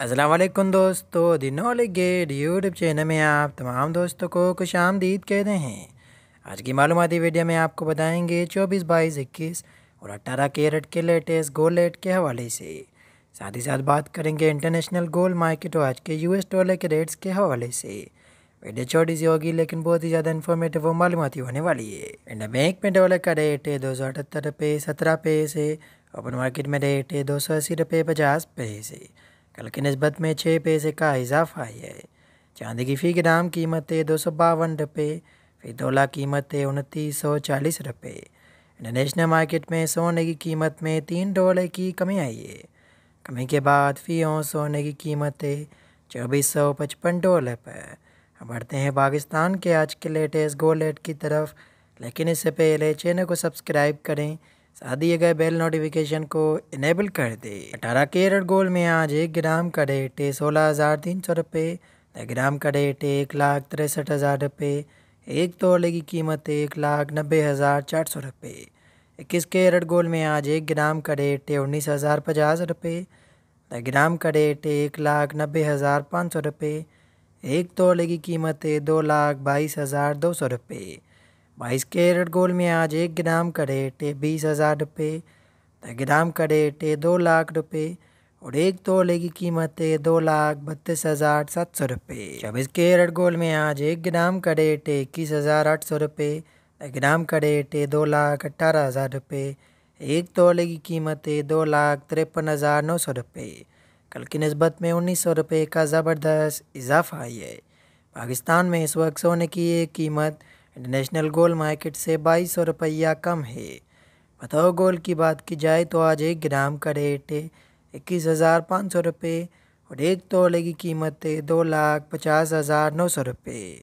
असलम दोस्तों दिनोल get YouTube channel में आप तमाम दोस्तों को खुश आमदीद कहते हैं आज की मालूमती वीडियो में आपको बताएंगे चौबीस बाईस इक्कीस और अट्ठारह कैरेट के लेटेस्ट गोल्ड रेट के हवाले से साथ ही साथ बात करेंगे इंटरनेशनल गोल्ड मार्केट और आज के यूएस डॉलर के रेट्स के हवाले से वीडियो छोटी सी होगी लेकिन बहुत ही ज़्यादा इन्फॉर्मेटिव और मालूमती होने वाली है इंडिया बैंक में डॉलर का रेट है दो सौ अठहत्तर रुपये सत्रह से ओपन मार्केट में रेट है दो सौ अस्सी रुपये पचास से कल की नस्बत में छः पैसे का इजाफा है चांदी की फ़ी ग्राम कीमत है दो सौ बावन रुपये फी डोला कीमत है उनतीस सौ चालीस रुपये इंटरनेशनल मार्केट में सोने की कीमत में तीन डॉलर की कमी आई है कमी के बाद फी और सोने की कीमत है चौबीस सौ पचपन डॉलर पर बढ़ते हैं पाकिस्तान के आज के लेटेस्ट गोल रेट की तरफ लेकिन इससे पहले चैनल को सब्सक्राइब करें साथ दिए गए बेल नोटिफिकेशन को इनेबल कर दे अठारह कैरेट गोल्ड में आज एक ग्राम का रेट है सोलह हज़ार तीन सौ रुपये ग्राम का रेट है एक लाख तिरसठ हज़ार रुपये एक तोले की कीमत है एक लाख नब्बे हज़ार चार सौ रुपये इक्कीस कैरेट गोल्ड में आज एक ग्राम का रेट है उन्नीस हज़ार पचास रुपये ग्राम का रेट है एक लाख नब्बे हज़ार पाँच सौ रुपये एक तोले की कीमत है दो लाख बाईस हज़ार दो सौ रुपये बाईस कैरेट गोल्ड में आज एक ग्राम का रेट है बीस हज़ार रुपये दस ग्राम का रेट है दो लाख रुपये और एक तोले की कीमत है दो लाख बत्तीस हज़ार सात सौ रुपये चौबीस कैरेट गोल्ड में आज एक ग्राम का रेट है इक्कीस हज़ार आठ सौ रुपये दस ग्राम का रेट है दो लाख अट्ठारह हज़ार रुपये एक तोले की कीमत है दो लाख तिरपन हज़ार नौ सौ रुपये कल की नस्बत में उन्नीस सौ रुपये का ज़बरदस्त इजाफा आई है पाकिस्तान में इस वक्त सोने की एक कीमत इंटरनेशनल गोल मार्केट से बाईस सौ रुपया कम है बताओ गोल की बात की जाए तो आज एक ग्राम का रेट इक्कीस हज़ार पाँच सौ रुपये और एक तोले की कीमत दो लाख पचास हज़ार नौ सौ रुपये